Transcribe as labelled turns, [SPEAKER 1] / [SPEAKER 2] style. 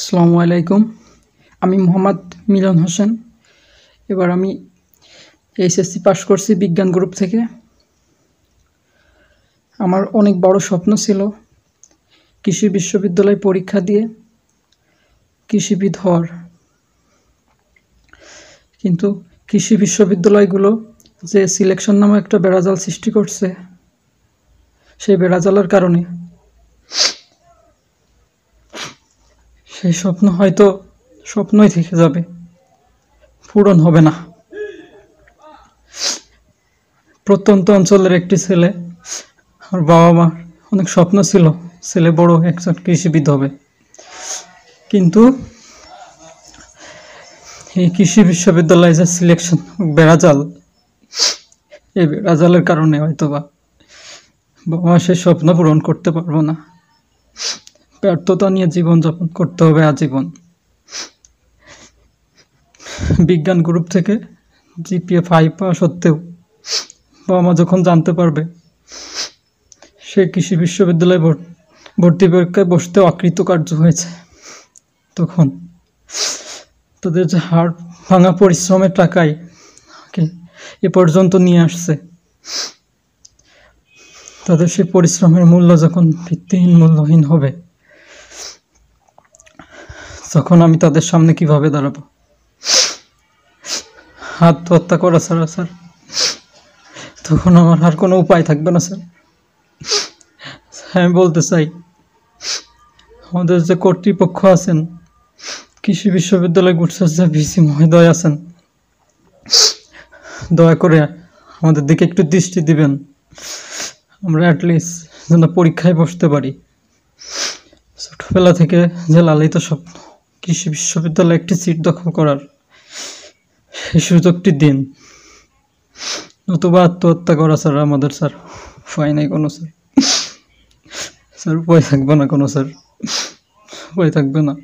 [SPEAKER 1] আসসালামু আলাইকুম আমি মোহাম্মদ মিলন হোসেন এবার আমি এইচএসসি পাশ করছি বিজ্ঞান গ্রুপ থেকে আমার অনেক বড় স্বপ্ন ছিল কৃষি বিশ্ববিদ্যালয় পরীক্ষা দিয়ে কৃষিবিদ হওয়ার কিন্তু কৃষি বিশ্ববিদ্যালয়গুলো যে সিলেকশন নামে একটা বেড়াজাল সৃষ্টি করছে সেই বেড়াজালের কারণে সেই স্বপ্ন হয়তো স্বপ্নই থেকে যাবে পূরণ হবে না প্রত্যন্ত অঞ্চলের একটি ছেলে আর বাবা মার অনেক স্বপ্ন ছিল ছেলে বড় একজন কৃষিবিদ হবে কিন্তু এই কৃষি বিশ্ববিদ্যালয়ে যে সিলেকশন বেড়াজাল এই বেড়াজালের কারণে হয়তো বা বাবা সে স্বপ্ন পূরণ করতে পারবো না ব্যর্থতা নিয়ে জীবনযাপন করতে হবে আজীবন বিজ্ঞান গ্রুপ থেকে জিপিএ ফাইভ পাওয়া সত্ত্বেও বাবা মা যখন জানতে পারবে সে কৃষি বিশ্ববিদ্যালয়ে ভর্তি পরীক্ষায় বসতে কার্য হয়েছে তখন তাদের যে হাড় ভাঙা পরিশ্রমের টাকায় এ পর্যন্ত নিয়ে আসছে তাদের সেই পরিশ্রমের মূল্য যখন ভিত্তিহীন মূল্যহীন হবে তখন আমি তাদের সামনে কিভাবে দাঁড়াবো আত্মহত্যা করা ছাড়া স্যার তখন আমার আর কোনো উপায় থাকবে না স্যার আমি বলতে চাই আমাদের যে কর্তৃপক্ষ আছেন কৃষি বিশ্ববিদ্যালয় গুটসার যে ভিসি মহোদয় আছেন দয়া করে আমাদের দিকে একটু দৃষ্টি দিবেন আমরা অ্যাটলিস্ট যেন পরীক্ষায় বসতে পারি ছোটোবেলা থেকে যে লালিত স্বপ্ন কৃষি বিশ্ববিদ্যালয়ে একটি সিট দখল করার সুযোগটি দিন নতুবা আত্মহত্যা করা স্যার আমাদের স্যার উপায় নাই কোনো স্যার স্যার উপায় থাকবে না কোনো স্যার উপায় থাকবে না